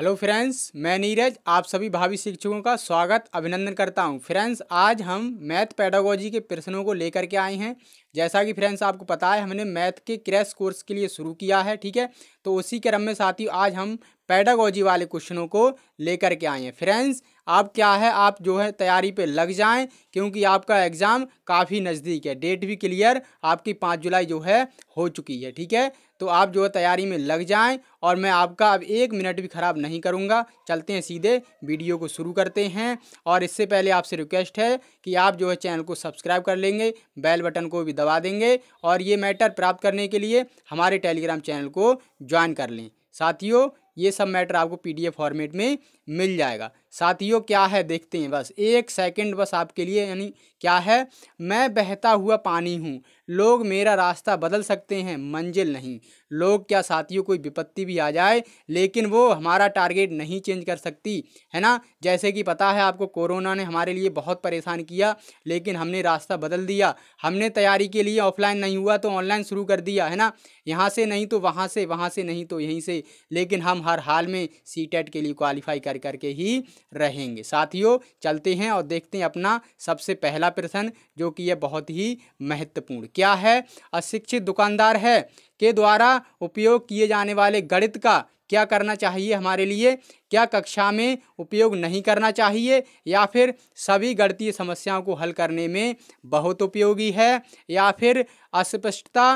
hello friends मैं नीरज आप सभी भावी शिक्षकों का स्वागत अभिनंदन करता हूं फ्रेंड्स आज हम मैथ पैडागोजी के प्रश्नों को लेकर के आए हैं जैसा कि फ्रेंड्स आपको पता है हमने मैथ के क्रैश कोर्स के लिए शुरू किया है ठीक है तो उसी क्रम में साथ ही आज हम पैडागोजी वाले क्वेश्चनों को लेकर के आए हैं फ्रेंड्स आप क्या है आप जो है तैयारी पे लग जाएं क्योंकि आपका एग्ज़ाम काफ़ी नज़दीक है डेट भी क्लियर आपकी पाँच जुलाई जो है हो चुकी है ठीक है तो आप जो है तैयारी में लग जाएं और मैं आपका अब एक मिनट भी ख़राब नहीं करूँगा चलते हैं सीधे वीडियो को शुरू करते हैं और इससे पहले आपसे रिक्वेस्ट है कि आप जो है चैनल को सब्सक्राइब कर लेंगे बेल बटन को भी दबा देंगे और ये मैटर प्राप्त करने के लिए हमारे टेलीग्राम चैनल को ज्वाइन कर लें साथियों ये सब मैटर आपको पीडीएफ फॉर्मेट में मिल जाएगा साथियों क्या है देखते हैं बस एक सेकंड बस आपके लिए यानी क्या है मैं बहता हुआ पानी हूँ लोग मेरा रास्ता बदल सकते हैं मंजिल नहीं लोग क्या साथियों कोई विपत्ति भी आ जाए लेकिन वो हमारा टारगेट नहीं चेंज कर सकती है ना जैसे कि पता है आपको कोरोना ने हमारे लिए बहुत परेशान किया लेकिन हमने रास्ता बदल दिया हमने तैयारी के लिए ऑफलाइन नहीं हुआ तो ऑनलाइन शुरू कर दिया है ना यहाँ से नहीं तो वहाँ से वहाँ से नहीं तो यहीं से लेकिन हम हर हाल में सी के लिए क्वालिफाई कर करके ही रहेंगे साथियों चलते हैं और देखते हैं अपना सबसे पहला प्रश्न जो कि यह बहुत ही महत्वपूर्ण क्या है अशिक्षित दुकानदार है के द्वारा उपयोग किए जाने वाले गणित का क्या करना चाहिए हमारे लिए क्या कक्षा में उपयोग नहीं करना चाहिए या फिर सभी गणितीय समस्याओं को हल करने में बहुत उपयोगी है या फिर अस्पष्टता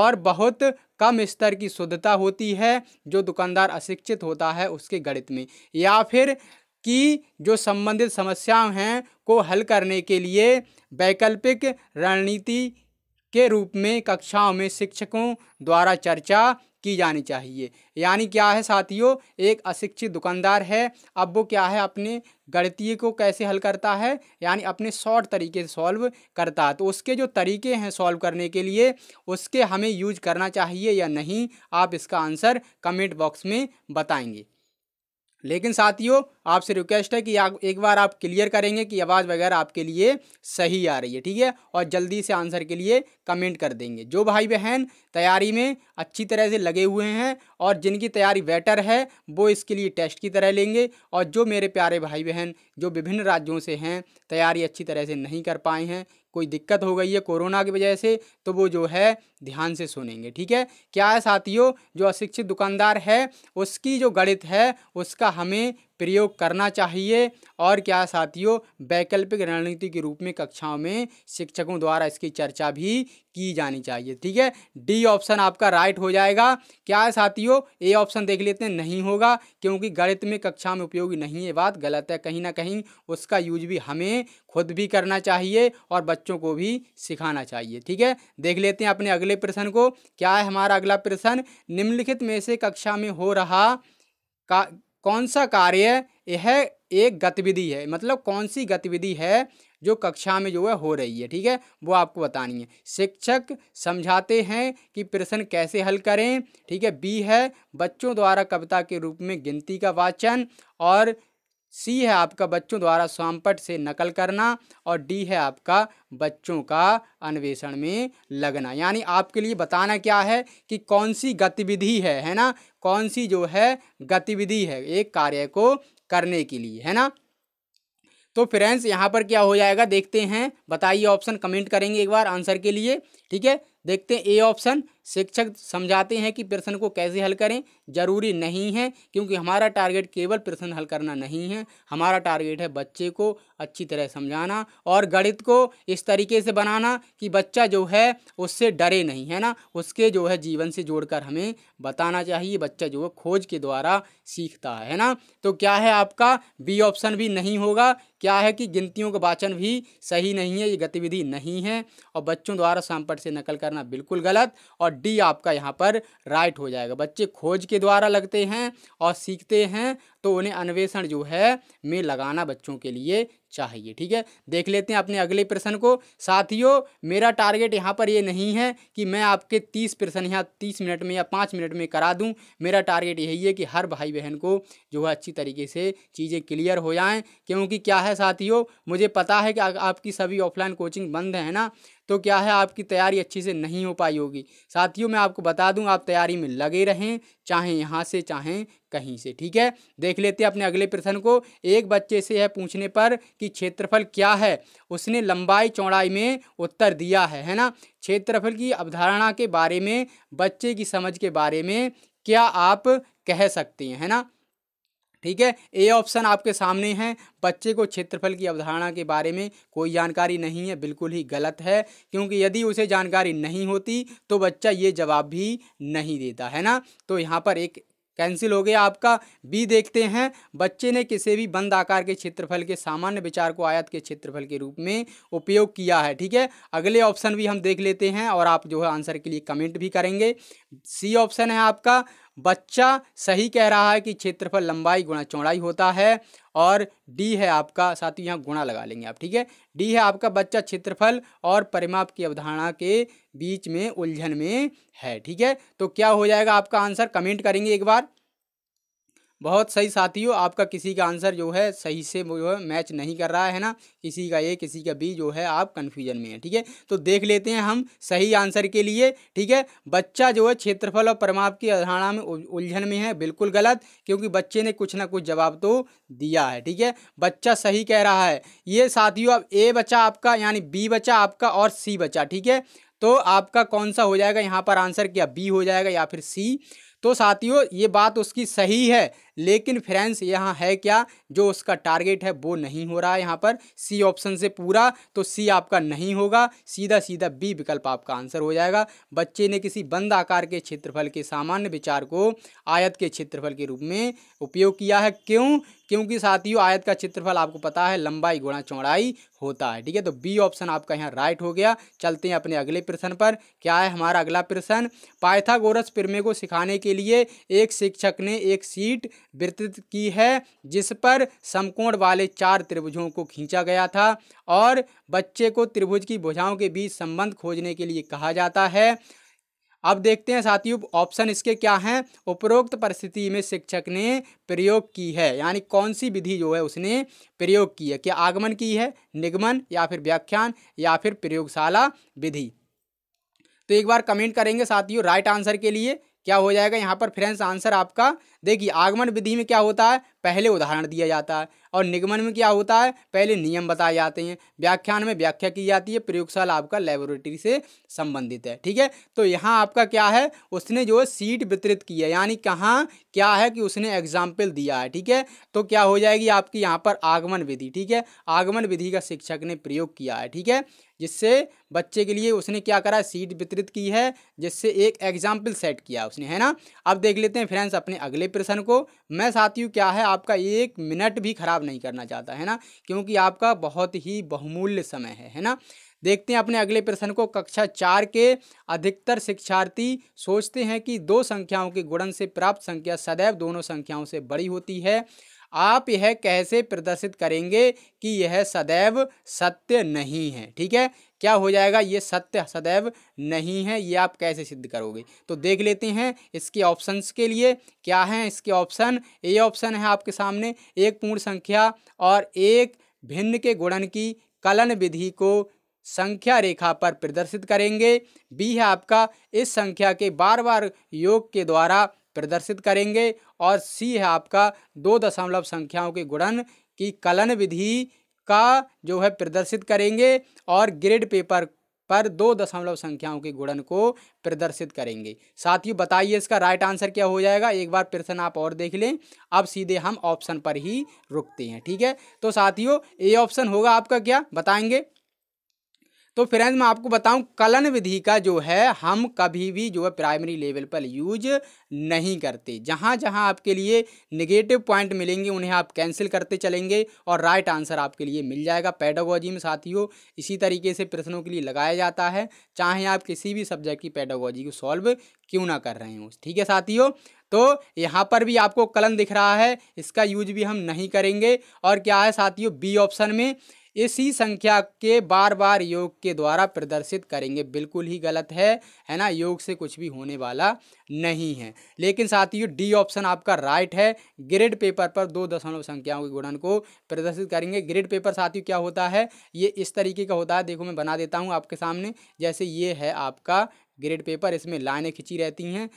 और बहुत कम स्तर की शुद्धता होती है जो दुकानदार अशिक्षित होता है उसके गणित में या फिर कि जो संबंधित समस्याएं हैं को हल करने के लिए वैकल्पिक रणनीति के रूप में कक्षाओं में शिक्षकों द्वारा चर्चा की जानी चाहिए यानी क्या है साथियों एक अशिक्षित दुकानदार है अब वो क्या है अपने गणतीय को कैसे हल करता है यानी अपने शॉर्ट तरीके से सॉल्व करता है तो उसके जो तरीके हैं सॉल्व करने के लिए उसके हमें यूज करना चाहिए या नहीं आप इसका आंसर कमेंट बॉक्स में बताएंगे लेकिन साथियों आपसे रिक्वेस्ट है कि आप एक बार आप क्लियर करेंगे कि आवाज़ वगैरह आपके लिए सही आ रही है ठीक है और जल्दी से आंसर के लिए कमेंट कर देंगे जो भाई बहन तैयारी में अच्छी तरह से लगे हुए हैं और जिनकी तैयारी बेटर है वो इसके लिए टेस्ट की तरह लेंगे और जो मेरे प्यारे भाई बहन जो विभिन्न राज्यों से हैं तैयारी अच्छी तरह से नहीं कर पाए हैं कोई दिक्कत हो गई है कोरोना की वजह से तो वो जो है ध्यान से सुनेंगे ठीक है क्या है साथियों जो अशिक्षित दुकानदार है उसकी जो गणित है उसका हमें प्रयोग करना चाहिए और क्या साथियों वैकल्पिक रणनीति के रूप में कक्षाओं में शिक्षकों द्वारा इसकी चर्चा भी की जानी चाहिए ठीक है डी ऑप्शन आपका राइट हो जाएगा क्या है साथियों ए ऑप्शन देख लेते हैं नहीं होगा क्योंकि गणित में कक्षा में उपयोगी नहीं है बात गलत है कहीं ना कहीं उसका यूज भी हमें खुद भी करना चाहिए और बच्चों को भी सिखाना चाहिए ठीक है देख लेते हैं अपने अगले प्रश्न को क्या है हमारा अगला प्रश्न निम्नलिखित में से कक्षा में हो रहा का कौन सा कार्य यह एक गतिविधि है मतलब कौन सी गतिविधि है जो कक्षा में जो है हो रही है ठीक है वो आपको बतानी है शिक्षक समझाते हैं कि प्रश्न कैसे हल करें ठीक है बी है बच्चों द्वारा कविता के रूप में गिनती का वाचन और सी है आपका बच्चों द्वारा स्वामपट से नकल करना और डी है आपका बच्चों का अन्वेषण में लगना यानी आपके लिए बताना क्या है कि कौन सी गतिविधि है है ना कौन सी जो है गतिविधि है एक कार्य को करने के लिए है ना तो फ्रेंड्स यहाँ पर क्या हो जाएगा देखते हैं बताइए ऑप्शन कमेंट करेंगे एक बार आंसर के लिए ठीक है देखते हैं ए ऑप्शन शिक्षक समझाते हैं कि प्रश्न को कैसे हल करें जरूरी नहीं है क्योंकि हमारा टारगेट केवल प्रश्न हल करना नहीं है हमारा टारगेट है बच्चे को अच्छी तरह समझाना और गणित को इस तरीके से बनाना कि बच्चा जो है उससे डरे नहीं है ना उसके जो है जीवन से जोड़कर हमें बताना चाहिए बच्चा जो है खोज के द्वारा सीखता है ना तो क्या है आपका बी ऑप्शन भी नहीं होगा क्या है कि गिनतियों का वाचन भी सही नहीं है ये गतिविधि नहीं है और बच्चों द्वारा सांपट से नकल कर करना बिल्कुल गलत और डी आपका यहाँ पर राइट हो जाएगा बच्चे खोज के द्वारा लगते हैं और सीखते हैं तो उन्हें अन्वेषण जो है में लगाना बच्चों के लिए चाहिए ठीक है देख लेते हैं अपने अगले प्रश्न को साथियों मेरा टारगेट यहाँ पर ये नहीं है कि मैं आपके तीस प्रश्न यहाँ तीस मिनट में या पाँच मिनट में करा दूँ मेरा टारगेट यही है कि हर भाई बहन को जो है अच्छी तरीके से चीज़ें क्लियर हो जाएँ क्योंकि क्या है साथियों मुझे पता है कि आपकी सभी ऑफलाइन कोचिंग बंद है ना तो क्या है आपकी तैयारी अच्छी से नहीं हो पाई होगी साथियों मैं आपको बता दूं आप तैयारी में लगे रहें चाहे यहाँ से चाहे कहीं से ठीक है देख लेते हैं अपने अगले प्रश्न को एक बच्चे से है पूछने पर कि क्षेत्रफल क्या है उसने लंबाई चौड़ाई में उत्तर दिया है है ना क्षेत्रफल की अवधारणा के बारे में बच्चे की समझ के बारे में क्या आप कह सकते हैं है ना ठीक है ए ऑप्शन आपके सामने है बच्चे को क्षेत्रफल की अवधारणा के बारे में कोई जानकारी नहीं है बिल्कुल ही गलत है क्योंकि यदि उसे जानकारी नहीं होती तो बच्चा ये जवाब भी नहीं देता है ना तो यहाँ पर एक कैंसिल हो गया आपका बी देखते हैं बच्चे ने किसी भी बंद आकार के क्षेत्रफल के सामान्य विचार को आयत के क्षेत्रफल के रूप में उपयोग किया है ठीक है अगले ऑप्शन भी हम देख लेते हैं और आप जो है आंसर के लिए कमेंट भी करेंगे सी ऑप्शन है आपका बच्चा सही कह रहा है कि क्षेत्रफल लंबाई गुणा चौड़ाई होता है और डी है आपका साथ ही यहाँ गुणा लगा लेंगे आप ठीक है डी है आपका बच्चा क्षेत्रफल और परिमाप की अवधारणा के बीच में उलझन में है ठीक है तो क्या हो जाएगा आपका आंसर कमेंट करेंगे एक बार बहुत सही साथियों आपका किसी का आंसर जो है सही से जो है मैच नहीं कर रहा है ना किसी का ए किसी का बी जो है आप कन्फ्यूजन में है ठीक है तो देख लेते हैं हम सही आंसर के लिए ठीक है बच्चा जो है क्षेत्रफल और परमाप की अवधारणा में उलझन में है बिल्कुल गलत क्योंकि बच्चे ने कुछ ना कुछ जवाब तो दिया है ठीक है बच्चा सही कह रहा है ये साथियों अब ए बचा आपका यानी बी बचा आपका और सी बचा ठीक है तो आपका कौन सा हो जाएगा यहाँ पर आंसर क्या बी हो जाएगा या फिर सी तो साथियों ये बात उसकी सही है लेकिन फ्रेंड्स यहाँ है क्या जो उसका टारगेट है वो नहीं हो रहा है यहाँ पर सी ऑप्शन से पूरा तो सी आपका नहीं होगा सीधा सीधा बी विकल्प आपका आंसर हो जाएगा बच्चे ने किसी बंद आकार के क्षेत्रफल के सामान्य विचार को आयत के क्षेत्रफल के रूप में उपयोग किया है क्यों क्योंकि साथियों आयत का क्षेत्रफल आपको पता है लंबाई गुणा चौड़ाई होता है ठीक है तो बी ऑप्शन आपका यहाँ राइट हो गया चलते हैं अपने अगले प्रश्न पर क्या है हमारा अगला प्रश्न पाइथागोरस प्रमे को सिखाने के लिए एक शिक्षक ने एक सीट वितरित की है जिस पर समकोण वाले चार त्रिभुजों को खींचा गया था और बच्चे को त्रिभुज की भुजाओं के बीच संबंध खोजने के लिए कहा जाता है अब देखते हैं साथियों ऑप्शन इसके क्या हैं उपरोक्त परिस्थिति में शिक्षक ने प्रयोग की है यानी कौन सी विधि जो है उसने प्रयोग की है क्या आगमन की है निगमन या फिर व्याख्यान या फिर प्रयोगशाला विधि तो एक बार कमेंट करेंगे साथियों राइट आंसर के लिए क्या हो जाएगा यहाँ पर फ्रेंड्स आंसर आपका देखिए आगमन विधि में क्या होता है पहले उदाहरण दिया जाता है और निगमन में क्या होता है पहले नियम बताए जाते हैं व्याख्यान में व्याख्या की जाती है प्रयोगशाला आपका लेबोरेटरी से संबंधित है ठीक है तो यहाँ आपका क्या है उसने जो है सीट वितरित की है यानी कहाँ क्या है कि उसने एग्जाम्पल दिया है ठीक है तो क्या हो जाएगी आपकी यहाँ पर आगमन विधि ठीक है आगमन विधि का शिक्षक ने प्रयोग किया है ठीक है जिससे बच्चे के लिए उसने क्या करा सीट वितरित की है जिससे एक एग्जाम्पल सेट किया उसने है ना अब देख लेते हैं फ्रेंड्स अपने अगले प्रश्न को मैं साथियों क्या है आपका एक मिनट भी खराब ख़राब नहीं करना चाहता है ना क्योंकि आपका बहुत ही बहुमूल्य समय है है ना देखते हैं अपने अगले प्रश्न को कक्षा चार के अधिकतर शिक्षार्थी सोचते हैं कि दो संख्याओं के गुणन से प्राप्त संख्या सदैव दोनों संख्याओं से बड़ी होती है आप यह कैसे प्रदर्शित करेंगे कि यह सदैव सत्य नहीं है ठीक है क्या हो जाएगा ये सत्य सदैव नहीं है ये आप कैसे सिद्ध करोगे तो देख लेते हैं इसके ऑप्शंस के लिए क्या हैं इसके ऑप्शन ए ऑप्शन है आपके सामने एक पूर्ण संख्या और एक भिन्न के गुणन की कलन विधि को संख्या रेखा पर प्रदर्शित करेंगे बी है आपका इस संख्या के बार बार योग के द्वारा प्रदर्शित करेंगे और सी है आपका दो दशमलव संख्याओं के गुणन की कलन विधि का जो है प्रदर्शित करेंगे और ग्रेड पेपर पर दो दशमलव संख्याओं के गुणन को प्रदर्शित करेंगे साथ ही बताइए इसका राइट आंसर क्या हो जाएगा एक बार प्रश्न आप और देख लें अब सीधे हम ऑप्शन पर ही रुकते हैं ठीक है तो साथियों ए ऑप्शन होगा आपका क्या बताएंगे तो फ्रेंड्स मैं आपको बताऊं कलन विधि का जो है हम कभी भी जो है प्राइमरी लेवल पर यूज नहीं करते जहाँ जहाँ आपके लिए नेगेटिव पॉइंट मिलेंगे उन्हें आप कैंसिल करते चलेंगे और राइट आंसर आपके लिए मिल जाएगा पैडागोजी में साथियों इसी तरीके से प्रश्नों के लिए लगाया जाता है चाहे आप किसी भी सब्जेक्ट की पैडागोजी को सॉल्व क्यों ना कर रहे हो ठीक है साथियों तो यहाँ पर भी आपको कलन दिख रहा है इसका यूज भी हम नहीं करेंगे और क्या है साथियों बी ऑप्शन में इसी संख्या के बार बार योग के द्वारा प्रदर्शित करेंगे बिल्कुल ही गलत है है ना योग से कुछ भी होने वाला नहीं है लेकिन साथियों डी ऑप्शन आपका राइट है ग्रेड पेपर पर दो दशमलव संख्याओं के गुणन को प्रदर्शित करेंगे ग्रिड पेपर साथियों क्या होता है ये इस तरीके का होता है देखो मैं बना देता हूँ आपके सामने जैसे ये है आपका ग्रेड पेपर इसमें लाइनें खिंची रहती हैं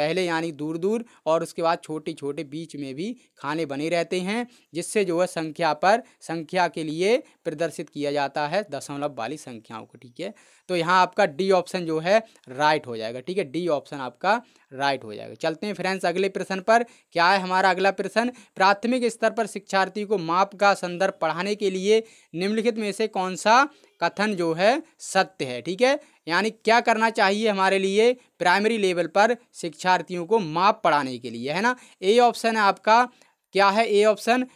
पहले यानी दूर दूर और उसके बाद छोटे छोटे बीच में भी खाने बने रहते हैं जिससे जो है संख्या पर संख्या के लिए प्रदर्शित किया जाता है दशमलव वाली संख्याओं को ठीक है तो यहाँ आपका डी ऑप्शन जो है राइट हो जाएगा ठीक है डी ऑप्शन आपका राइट हो जाएगा चलते हैं फ्रेंड्स अगले प्रश्न पर क्या है हमारा अगला प्रश्न प्राथमिक स्तर पर शिक्षार्थी को माप का संदर्भ पढ़ाने के लिए निम्नलिखित में से कौन सा कथन जो है सत्य है ठीक है यानी क्या करना चाहिए हमारे लिए प्राइमरी लेवल पर शिक्षार्थियों को माप पढ़ाने के लिए है ना ए ऑप्शन है आपका क्या है ए ऑप्शन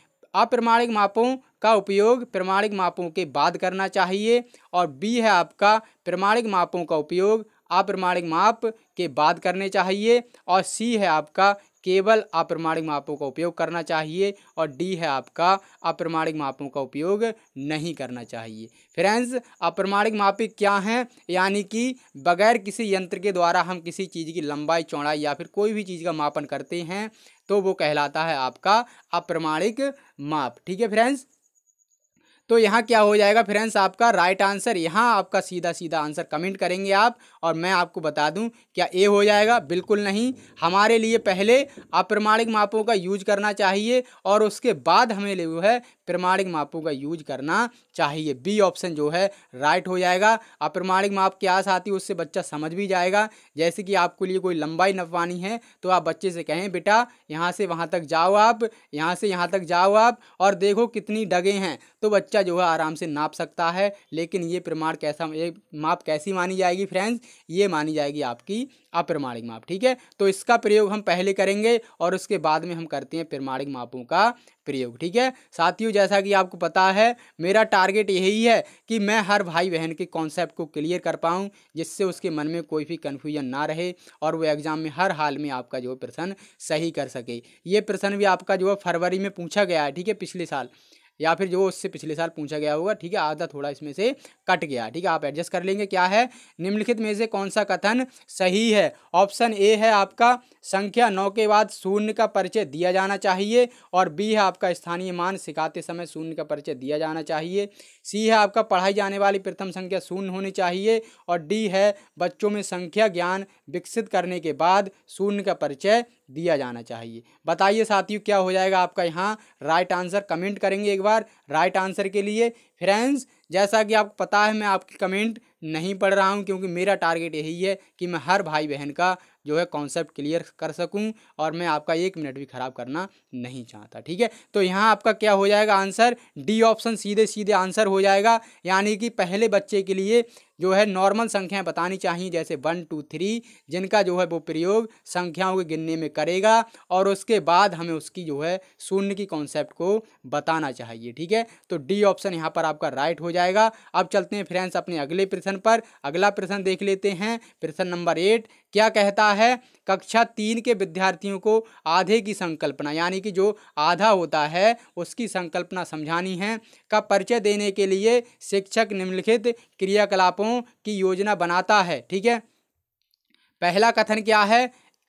अप्रमाणिक मापों का उपयोग प्रमाणिक मापों के बाद करना चाहिए और बी है आपका प्रमाणिक मापों का उपयोग अप्रमाणिक माप के बाद करने चाहिए और सी है आपका केवल अप्रमाणिक मापों का उपयोग करना चाहिए और डी है आपका अप्रमाणिक मापों का उपयोग नहीं करना चाहिए फ्रेंड्स अप्रमाणिक मापे क्या हैं यानी कि बगैर किसी यंत्र के द्वारा हम किसी चीज़ की लंबाई चौड़ाई या फिर कोई भी चीज़ का मापन करते हैं तो वो कहलाता है आपका अप्रमाणिक माप ठीक है फ्रेंड्स तो यहाँ क्या हो जाएगा फ्रेंड्स आपका राइट आंसर यहाँ आपका सीधा सीधा आंसर कमेंट करेंगे आप और मैं आपको बता दूँ क्या ए हो जाएगा बिल्कुल नहीं हमारे लिए पहले अप्रमाणिक मापों का यूज करना चाहिए और उसके बाद हमें जो है प्रमाणिक मापों का यूज करना चाहिए बी ऑप्शन जो है राइट हो जाएगा अप्रमाणिक माप के आस आती है उससे बच्चा समझ भी जाएगा जैसे कि आपके लिए कोई लंबाई नपवानी है तो आप बच्चे से कहें बेटा यहाँ से वहाँ तक जाओ आप यहाँ से यहाँ तक जाओ आप और देखो कितनी डगे हैं तो बच्चा जो है आराम से नाप सकता है लेकिन ये प्रमाण कैसा ये माप कैसी मानी जाएगी फ्रेंड्स ये मानी जाएगी आपकी अप्रमाणिक माप ठीक है तो इसका प्रयोग हम पहले करेंगे और उसके बाद में हम करते हैं प्रमाणिक मापों का प्रयोग ठीक है साथियों जैसा कि आपको पता है मेरा टारगेट यही है कि मैं हर भाई बहन के कॉन्सेप्ट को क्लियर कर पाऊँ जिससे उसके मन में कोई भी कन्फ्यूजन ना रहे और वो एग्ज़ाम में हर हाल में आपका जो प्रश्न सही कर सके ये प्रश्न भी आपका जो है फरवरी में पूछा गया है ठीक है पिछले साल या फिर जो उससे पिछले साल पूछा गया होगा ठीक है आधा थोड़ा इसमें से कट गया ठीक है आप एडजस्ट कर लेंगे क्या है निम्नलिखित में से कौन सा कथन सही है ऑप्शन ए है आपका संख्या नौ के बाद शून्य का परिचय दिया जाना चाहिए और बी है आपका स्थानीय मान सिखाते समय शून्य का परिचय दिया जाना चाहिए सी है आपका पढ़ाई जाने वाली प्रथम संख्या शून्य होनी चाहिए और डी है बच्चों में संख्या ज्ञान विकसित करने के बाद शून्य का परिचय दिया जाना चाहिए बताइए साथियों क्या हो जाएगा आपका यहाँ राइट आंसर कमेंट करेंगे एक बार राइट आंसर के लिए फ्रेंड्स जैसा कि आपको पता है मैं आपकी कमेंट नहीं पढ़ रहा हूँ क्योंकि मेरा टारगेट यही है कि मैं हर भाई बहन का जो है कॉन्सेप्ट क्लियर कर सकूँ और मैं आपका एक मिनट भी ख़राब करना नहीं चाहता ठीक है तो यहाँ आपका क्या हो जाएगा आंसर डी ऑप्शन सीधे सीधे आंसर हो जाएगा यानी कि पहले बच्चे के लिए जो है नॉर्मल संख्याएं बतानी चाहिए जैसे वन टू थ्री जिनका जो है वो प्रयोग संख्याओं के गिनने में करेगा और उसके बाद हमें उसकी जो है शून्य की कॉन्सेप्ट को बताना चाहिए ठीक है तो डी ऑप्शन यहाँ पर आपका राइट हो जाएगा अब चलते हैं फ्रेंड्स अपने अगले प्रश्न पर अगला प्रश्न देख लेते हैं प्रश्न नंबर एट क्या कहता है कक्षा तीन के विद्यार्थियों को आधे की संकल्पना यानी कि जो आधा होता है उसकी संकल्पना समझानी है का परिचय देने के लिए शिक्षक निम्नलिखित क्रियाकलापों की योजना बनाता है ठीक है पहला कथन क्या है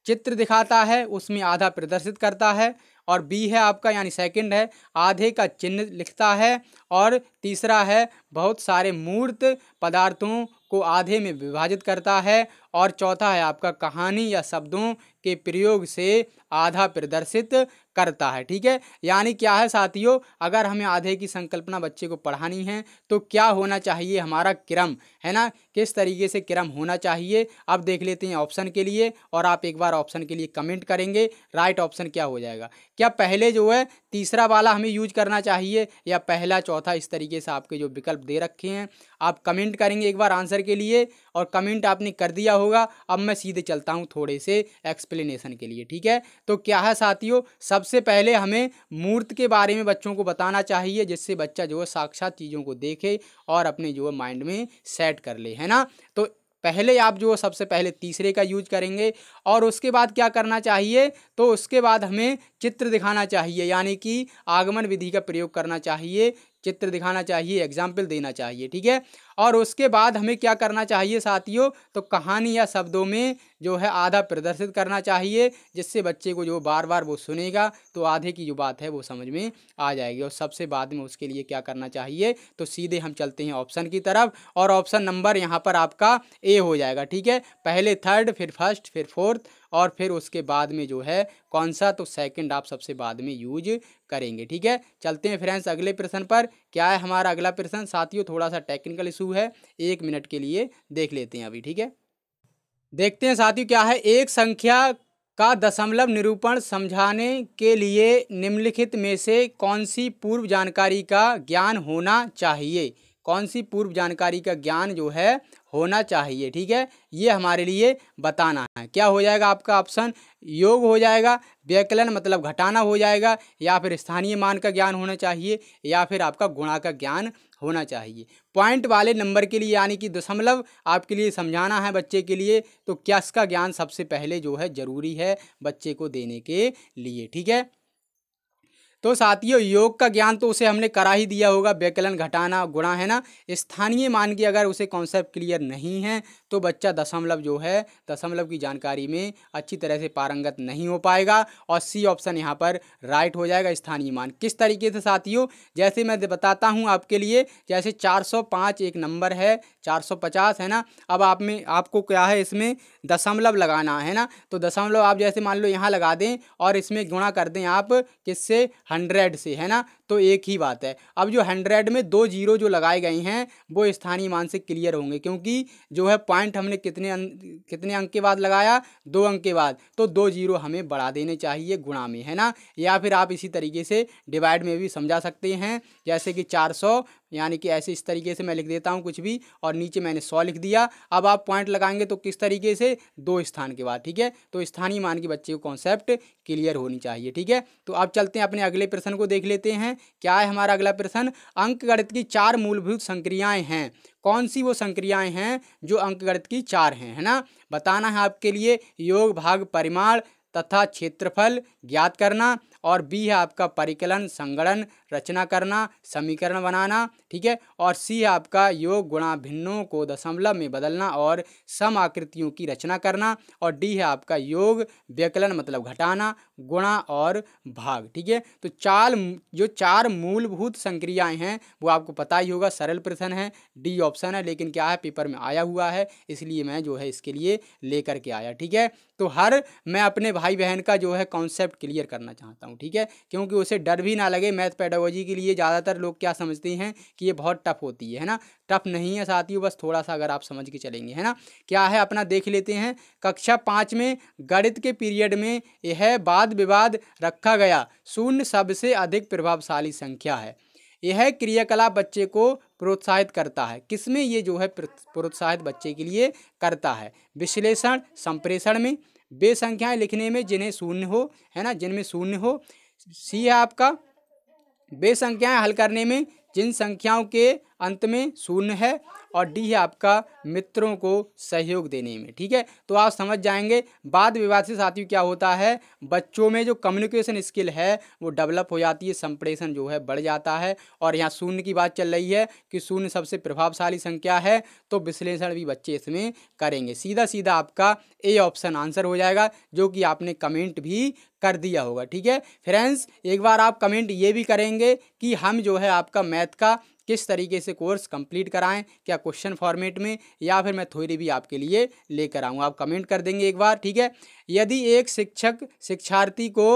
चित्र दिखाता है उसमें आधा प्रदर्शित करता है और बी है आपका यानी सेकंड है आधे का चिन्ह लिखता है और तीसरा है बहुत सारे मूर्त पदार्थों को आधे में विभाजित करता है और चौथा है आपका कहानी या शब्दों के प्रयोग से आधा प्रदर्शित करता है ठीक है यानी क्या है साथियों अगर हमें आधे की संकल्पना बच्चे को पढ़ानी है तो क्या होना चाहिए हमारा क्रम है ना किस तरीके से क्रम होना चाहिए अब देख लेते हैं ऑप्शन के लिए और आप एक बार ऑप्शन के लिए कमेंट करेंगे राइट ऑप्शन क्या हो जाएगा क्या पहले जो है तीसरा वाला हमें यूज करना चाहिए या पहला चौथा इस तरीके से आपके जो विकल्प दे रखे हैं आप कमेंट करेंगे एक बार आंसर के लिए और कमेंट आपने कर दिया हो होगा अब मैं सीधे चलता हूँ थोड़े से एक्सप्लेनेशन के लिए ठीक है तो क्या है साथियों सबसे पहले हमें मूर्त के बारे में बच्चों को बताना चाहिए जिससे बच्चा जो है साक्षात चीज़ों को देखे और अपने जो है माइंड में सेट कर ले है ना तो पहले आप जो सबसे पहले तीसरे का यूज करेंगे और उसके बाद क्या करना चाहिए तो उसके बाद हमें चित्र दिखाना चाहिए यानी कि आगमन विधि का प्रयोग करना चाहिए चित्र दिखाना चाहिए एग्जाम्पल देना चाहिए ठीक है और उसके बाद हमें क्या करना चाहिए साथियों तो कहानी या शब्दों में जो है आधा प्रदर्शित करना चाहिए जिससे बच्चे को जो बार बार वो सुनेगा तो आधे की जो बात है वो समझ में आ जाएगी और सबसे बाद में उसके लिए क्या करना चाहिए तो सीधे हम चलते हैं ऑप्शन की तरफ और ऑप्शन नंबर यहाँ पर आपका ए हो जाएगा ठीक है पहले थर्ड फिर फर्स्ट फिर फोर्थ और फिर उसके बाद में जो है कौन सा तो सेकंड आप सबसे बाद में यूज करेंगे ठीक है चलते हैं फ्रेंड्स अगले प्रश्न पर क्या है हमारा अगला प्रश्न साथियों थोड़ा सा टेक्निकल इशू है एक मिनट के लिए देख लेते हैं अभी ठीक है देखते हैं साथियों क्या है एक संख्या का दशमलव निरूपण समझाने के लिए निम्नलिखित में से कौन सी पूर्व जानकारी का ज्ञान होना चाहिए कौन सी पूर्व जानकारी का ज्ञान जो है होना चाहिए ठीक है ये हमारे लिए बताना है क्या हो जाएगा आपका ऑप्शन योग हो जाएगा व्यकलन मतलब घटाना हो जाएगा या फिर स्थानीय मान का ज्ञान होना चाहिए या फिर आपका गुणा का ज्ञान होना चाहिए पॉइंट वाले नंबर के लिए यानी कि दशमलव आपके लिए समझाना है बच्चे के लिए तो क्या इसका ज्ञान सबसे पहले जो है ज़रूरी है बच्चे को देने के लिए ठीक है तो साथियों योग का ज्ञान तो उसे हमने करा ही दिया होगा व्यकलन घटाना गुणा है ना स्थानीय मान के अगर उसे कॉन्सेप्ट क्लियर नहीं है तो बच्चा दशमलव जो है दशमलव की जानकारी में अच्छी तरह से पारंगत नहीं हो पाएगा और सी ऑप्शन यहाँ पर राइट हो जाएगा स्थानीय मान किस तरीके से साथियों जैसे मैं बताता हूँ आपके लिए जैसे चार सौ पाँच एक नंबर है चार सौ पचास है ना अब आप में आपको क्या है इसमें दशमलव लगाना है ना तो दशमलव आप जैसे मान लो यहाँ लगा दें और इसमें गुणा कर दें आप किससे हंड्रेड से है ना तो एक ही बात है अब जो हंड्रेड में दो जीरो जो लगाए गए हैं वो स्थानीय मान से क्लियर होंगे क्योंकि जो है पॉइंट हमने कितने अंक, कितने अंक के बाद लगाया दो अंक के बाद तो दो जीरो हमें बढ़ा देने चाहिए गुणा में है ना या फिर आप इसी तरीके से डिवाइड में भी समझा सकते हैं जैसे कि चार सौ यानी कि ऐसे इस तरीके से मैं लिख देता हूँ कुछ भी और नीचे मैंने सौ लिख दिया अब आप पॉइंट लगाएंगे तो किस तरीके से दो स्थान के बाद ठीक है तो स्थानीय मान के बच्चे को कॉन्सेप्ट क्लियर होनी चाहिए ठीक है तो अब चलते हैं अपने अगले प्रश्न को देख लेते हैं क्या है हमारा अगला प्रश्न अंकगणित की चार मूलभूत संक्रियाएं हैं कौन सी वो संक्रियाएं हैं जो अंकगणित की चार हैं है ना बताना है आपके लिए योग भाग परिमाण तथा क्षेत्रफल ज्ञात करना और बी है आपका परिकलन संगणन रचना करना समीकरण बनाना ठीक है और सी है आपका योग गुणा भिन्नों को दशमलव में बदलना और सम आकृतियों की रचना करना और डी है आपका योग व्यकलन मतलब घटाना गुणा और भाग ठीक है तो चार जो चार मूलभूत संक्रियाएं हैं वो आपको पता ही होगा सरल प्रश्न है डी ऑप्शन है लेकिन क्या है पेपर में आया हुआ है इसलिए मैं जो है इसके लिए लेकर के आया ठीक है तो हर मैं अपने भाई बहन का जो है कॉन्सेप्ट क्लियर करना चाहता हूँ हूँ ठीक है क्योंकि उसे डर भी ना लगे मैथ पैडोलॉजी के लिए ज़्यादातर लोग क्या समझते हैं कि ये बहुत टफ होती है है ना टफ नहीं है साथियों बस थोड़ा सा अगर आप समझ के चलेंगे है ना क्या है अपना देख लेते हैं कक्षा पाँच में गणित के पीरियड में यह वाद विवाद रखा गया शून्य सबसे अधिक प्रभावशाली संख्या है यह क्रियाकलाप बच्चे को प्रोत्साहित करता है किसमें ये जो है प्रोत्साहित बच्चे के लिए करता है विश्लेषण संप्रेषण में वे संख्याएं लिखने में जिन्हें शून्य हो है ना जिनमें शून्य हो सी है आपका वे संख्याएं हल करने में जिन संख्याओं के अंत में शून्य है और डी है आपका मित्रों को सहयोग देने में ठीक है तो आप समझ जाएंगे बाद विवाद से साथियों क्या होता है बच्चों में जो कम्युनिकेशन स्किल है वो डेवलप हो जाती है संप्रेषण जो है बढ़ जाता है और यहाँ शून्य की बात चल रही है कि शून्य सबसे प्रभावशाली संख्या है तो विश्लेषण भी बच्चे इसमें करेंगे सीधा सीधा आपका ए ऑप्शन आंसर हो जाएगा जो कि आपने कमेंट भी कर दिया होगा ठीक है फ्रेंड्स एक बार आप कमेंट ये भी करेंगे कि हम जो है आपका मैथ का किस तरीके से कोर्स कंप्लीट कराएं क्या क्वेश्चन फॉर्मेट में या फिर मैं थ्योरी भी आपके लिए लेकर आऊँ आप कमेंट कर देंगे एक बार ठीक है यदि एक शिक्षक शिक्षार्थी को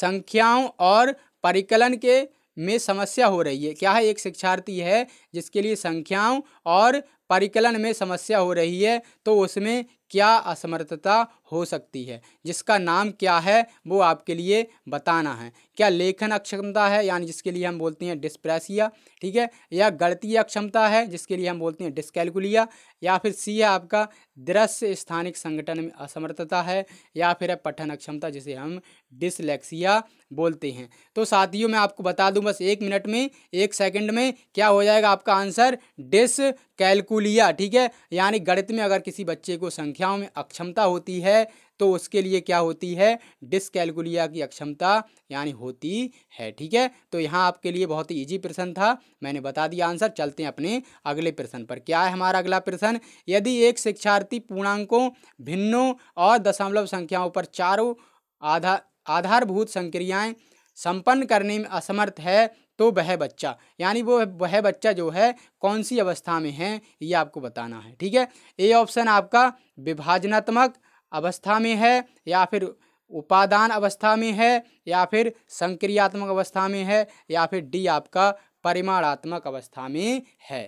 संख्याओं और परिकलन के में समस्या हो रही है क्या है एक शिक्षार्थी है जिसके लिए संख्याओं और परिकलन में समस्या हो रही है तो उसमें क्या असमर्थता हो सकती है जिसका नाम क्या है वो आपके लिए बताना है क्या लेखन अक्षमता है यानी जिसके लिए हम बोलते हैं डिस्प्रेसिया ठीक है या गणतीय अक्षमता है जिसके लिए हम बोलते हैं डिस्कैलकुलिया या फिर सी है आपका दृश्य स्थानिक संगठन में असमर्थता है या फिर है पठन अक्षमता जिसे हम डिसलेक्सिया बोलते हैं तो साथियों मैं आपको बता दूं बस एक मिनट में एक सेकंड में क्या हो जाएगा आपका आंसर डिस कैलकुलिया ठीक है यानी गणित में अगर किसी बच्चे को संख्याओं में अक्षमता होती है है तो उसके लिए क्या होती है डिसकैलकुलिया की अक्षमता यानी होती है ठीक है तो यहाँ आपके लिए बहुत ही ईजी प्रश्न था मैंने बता दिया आंसर चलते हैं अपने अगले प्रश्न पर क्या है हमारा अगला प्रश्न यदि एक शिक्षार्थी पूर्णांकों भिन्नों और दशमलव संख्याओं पर चारों आधा आधारभूत संक्रियाएँ संपन्न करने में असमर्थ है तो वह बच्चा यानी वो वह बच्चा जो है कौन सी अवस्था में है ये आपको बताना है ठीक है ए ऑप्शन आपका विभाजनात्मक अवस्था में है या फिर उपादान अवस्था में है या फिर संक्रियात्मक अवस्था में है या फिर डी आपका परिमाणात्मक अवस्था में है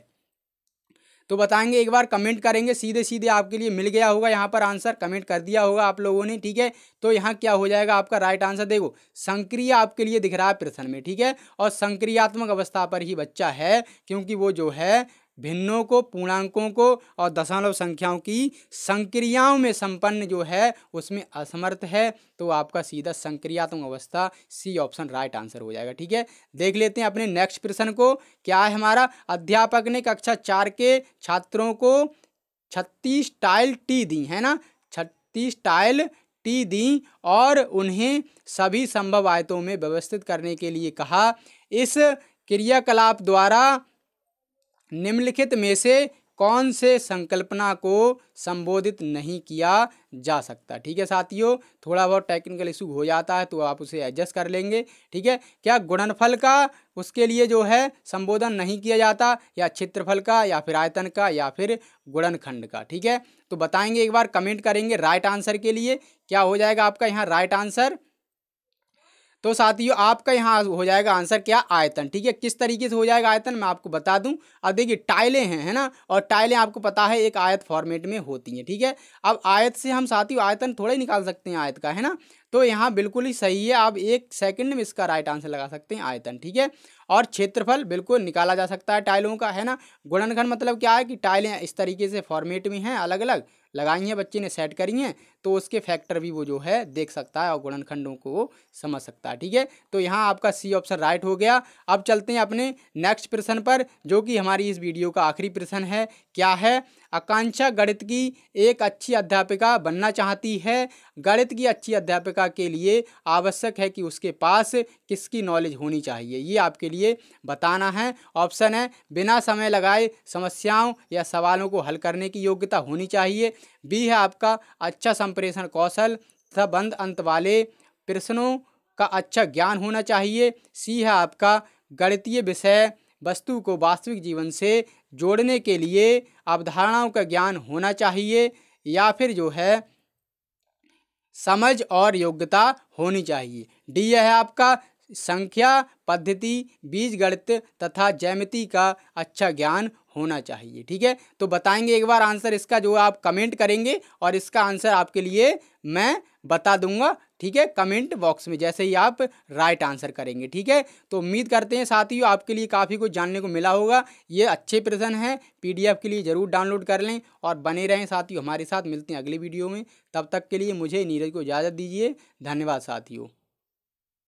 तो बताएंगे एक बार कमेंट करेंगे सीधे सीधे आपके लिए मिल गया होगा यहाँ पर आंसर कमेंट कर दिया होगा आप लोगों ने ठीक है तो यहाँ क्या हो जाएगा आपका राइट आंसर देखो संक्रिय आपके लिए दिख रहा है प्रश्न में ठीक है और संक्रियात्मक अवस्था पर ही बच्चा है क्योंकि वो जो है भिन्नों को पूर्णांकों को और दशमलव संख्याओं की संक्रियाओं में संपन्न जो है उसमें असमर्थ है तो आपका सीधा संक्रियात्मक अवस्था सी ऑप्शन राइट आंसर हो जाएगा ठीक है देख लेते हैं अपने नेक्स्ट प्रश्न को क्या है हमारा अध्यापक ने कक्षा चार के छात्रों को छत्तीस टाइल टी दी है ना छत्तीस टाइल टी दी और उन्हें सभी संभव आयतों में व्यवस्थित करने के लिए कहा इस क्रियाकलाप द्वारा निम्नलिखित में से कौन से संकल्पना को संबोधित नहीं किया जा सकता ठीक है साथियों थोड़ा बहुत टेक्निकल इशू हो जाता है तो आप उसे एडजस्ट कर लेंगे ठीक है क्या गुणनफल का उसके लिए जो है संबोधन नहीं किया जाता या क्षेत्रफल का या फिर आयतन का या फिर गुणनखंड का ठीक है तो बताएंगे एक बार कमेंट करेंगे राइट आंसर के लिए क्या हो जाएगा आपका यहाँ राइट आंसर तो साथियों आपका यहाँ हो जाएगा आंसर क्या आयतन ठीक है किस तरीके से हो जाएगा आयतन मैं आपको बता दूं अब देखिए टाइलें हैं है ना और टाइलें आपको पता है एक आयत फॉर्मेट में होती हैं ठीक है अब आयत से हम साथियों आयतन थोड़ा ही निकाल सकते हैं आयत का है ना तो यहाँ बिल्कुल ही सही है आप एक सेकंड में इसका राइट आंसर लगा सकते हैं आयतन ठीक है और क्षेत्रफल बिल्कुल निकाला जा सकता है टाइलों का है ना गुणनखंड मतलब क्या है कि टाइलें इस तरीके से फॉर्मेट में हैं अलग अलग लगाई हैं बच्चे ने सेट करी हैं तो उसके फैक्टर भी वो जो है देख सकता है और गुणनखंडों को समझ सकता है ठीक है तो यहाँ आपका सी ऑप्शन राइट हो गया अब चलते हैं अपने नेक्स्ट प्रश्न पर जो कि हमारी इस वीडियो का आखिरी प्रश्न है क्या है आकांक्षा गणित की एक अच्छी अध्यापिका बनना चाहती है गणित की अच्छी अध्यापिका के लिए आवश्यक है कि उसके पास किसकी नॉलेज होनी चाहिए ये आपके लिए लिए बताना है ऑप्शन है बिना समय लगाए समस्याओं या सवालों को हल करने की योग्यता होनी चाहिए बी है आपका अच्छा संप्रेषण कौशल तथा बंद अंत वाले प्रश्नों का अच्छा ज्ञान होना चाहिए सी है आपका गणितीय विषय वस्तु को वास्तविक जीवन से जोड़ने के लिए अवधारणाओं का ज्ञान होना चाहिए या फिर जो है समझ और योग्यता होनी चाहिए डी है आपका संख्या पद्धति बीजगणित तथा जैमिति का अच्छा ज्ञान होना चाहिए ठीक है तो बताएंगे एक बार आंसर इसका जो आप कमेंट करेंगे और इसका आंसर आपके लिए मैं बता दूंगा ठीक है कमेंट बॉक्स में जैसे ही आप राइट आंसर करेंगे ठीक है तो उम्मीद करते हैं साथियों आपके लिए काफ़ी कुछ जानने को मिला होगा ये अच्छे प्रश्न हैं पीडीएफ के लिए ज़रूर डाउनलोड कर लें और बने रहें साथियों हमारे साथ मिलते हैं अगले वीडियो में तब तक के लिए मुझे नीरज को इजाज़त दीजिए धन्यवाद साथियों